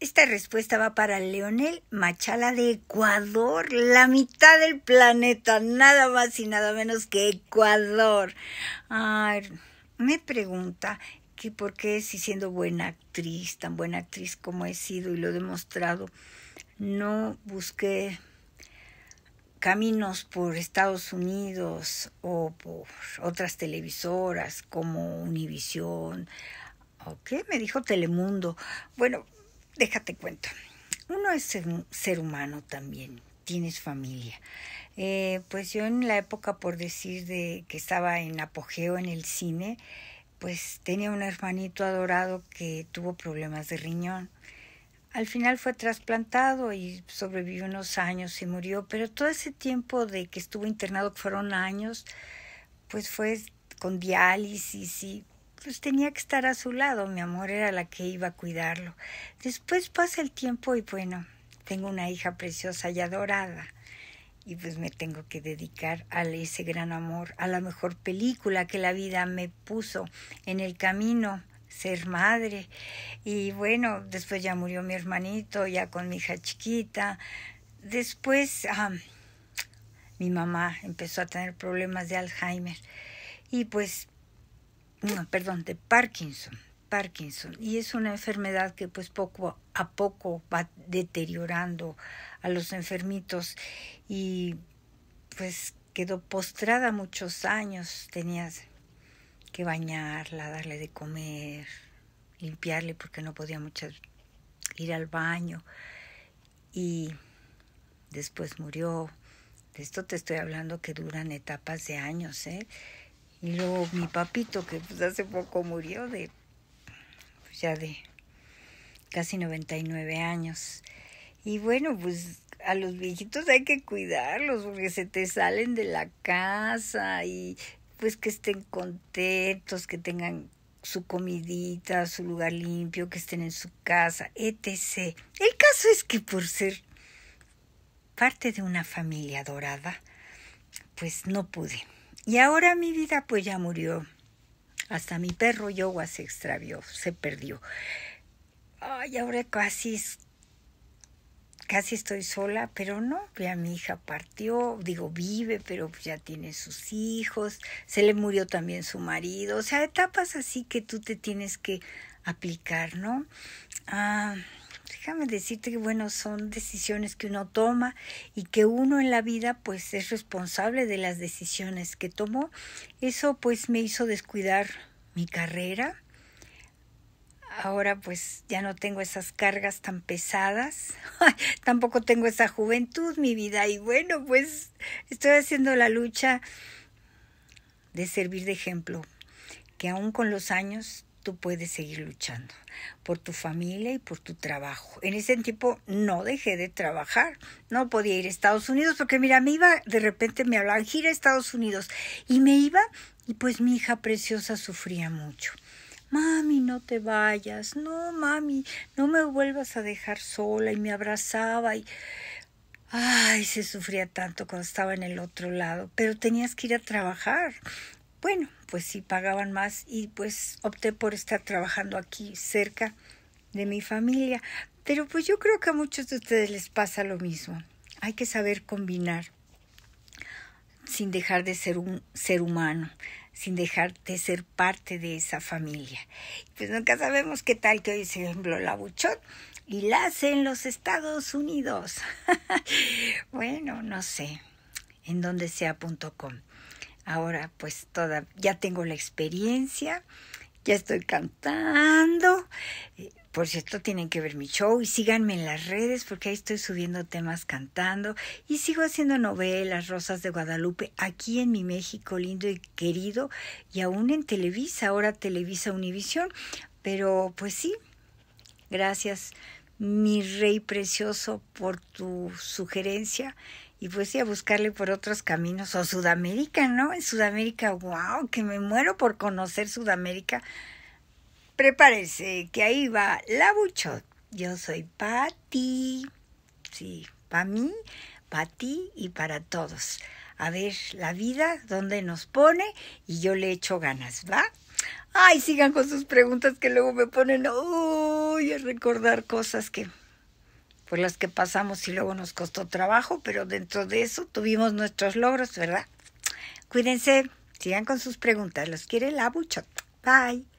Esta respuesta va para Leonel Machala de Ecuador, la mitad del planeta, nada más y nada menos que Ecuador. Ay, me pregunta que por qué si siendo buena actriz, tan buena actriz como he sido y lo he demostrado, no busqué caminos por Estados Unidos o por otras televisoras como Univision ¿O qué? Me dijo Telemundo. Bueno, déjate cuento. Uno es ser, ser humano también, tienes familia. Eh, pues yo en la época, por decir, de que estaba en apogeo en el cine, pues tenía un hermanito adorado que tuvo problemas de riñón. Al final fue trasplantado y sobrevivió unos años y murió, pero todo ese tiempo de que estuvo internado, que fueron años, pues fue con diálisis y pues tenía que estar a su lado, mi amor era la que iba a cuidarlo. Después pasa el tiempo y bueno, tengo una hija preciosa y adorada y pues me tengo que dedicar a ese gran amor, a la mejor película que la vida me puso en el camino, ser madre. Y bueno, después ya murió mi hermanito, ya con mi hija chiquita. Después mi mamá empezó a tener problemas de Alzheimer y pues perdón, de Parkinson. Parkinson y es una enfermedad que pues poco a poco va deteriorando a los enfermitos y pues quedó postrada muchos años, tenías que bañarla, darle de comer, limpiarle porque no podía muchas ir al baño y después murió. De esto te estoy hablando que duran etapas de años, ¿eh? Y luego mi papito, que pues hace poco murió de pues, ya de casi 99 años. Y bueno, pues a los viejitos hay que cuidarlos porque se te salen de la casa y pues que estén contentos, que tengan su comidita, su lugar limpio, que estén en su casa, etc. El caso es que por ser parte de una familia dorada, pues no pude. Y ahora mi vida pues ya murió. Hasta mi perro yoga se extravió, se perdió. Ay, ahora casi, casi estoy sola, pero no, ya mi hija partió, digo, vive, pero pues ya tiene sus hijos, se le murió también su marido, o sea, etapas así que tú te tienes que aplicar, ¿no? Ah, déjame decirte que bueno, son decisiones que uno toma y que uno en la vida pues es responsable de las decisiones que tomó. Eso pues me hizo descuidar mi carrera. Ahora pues ya no tengo esas cargas tan pesadas, tampoco tengo esa juventud, mi vida y bueno pues estoy haciendo la lucha de servir de ejemplo, que aún con los años tú puedes seguir luchando por tu familia y por tu trabajo. En ese tiempo no dejé de trabajar, no podía ir a Estados Unidos porque mira, me iba, de repente me hablaban, gira a Estados Unidos y me iba y pues mi hija preciosa sufría mucho. Mami, no te vayas, no, mami, no me vuelvas a dejar sola y me abrazaba y... Ay, se sufría tanto cuando estaba en el otro lado, pero tenías que ir a trabajar bueno, pues sí pagaban más y pues opté por estar trabajando aquí cerca de mi familia. Pero pues yo creo que a muchos de ustedes les pasa lo mismo. Hay que saber combinar sin dejar de ser un ser humano, sin dejar de ser parte de esa familia. Pues nunca sabemos qué tal que hoy se ejemplo la buchot y la hace en los Estados Unidos. bueno, no sé, en donde sea.com. Ahora pues toda, ya tengo la experiencia, ya estoy cantando. Eh, por cierto, tienen que ver mi show y síganme en las redes porque ahí estoy subiendo temas cantando y sigo haciendo novelas, Rosas de Guadalupe, aquí en mi México lindo y querido y aún en Televisa, ahora Televisa Univisión. Pero pues sí, gracias mi rey precioso, por tu sugerencia. Y pues sí, a buscarle por otros caminos. O Sudamérica, ¿no? En Sudamérica, wow, que me muero por conocer Sudamérica. Prepárese que ahí va la buchot. Yo soy ti, Sí, para mí, para ti y para todos. A ver la vida, dónde nos pone y yo le echo ganas, ¿va? Ay, sigan con sus preguntas que luego me ponen, uy, a recordar cosas que por las que pasamos y luego nos costó trabajo, pero dentro de eso tuvimos nuestros logros, ¿verdad? Cuídense, sigan con sus preguntas. Los quiere la buchot. Bye.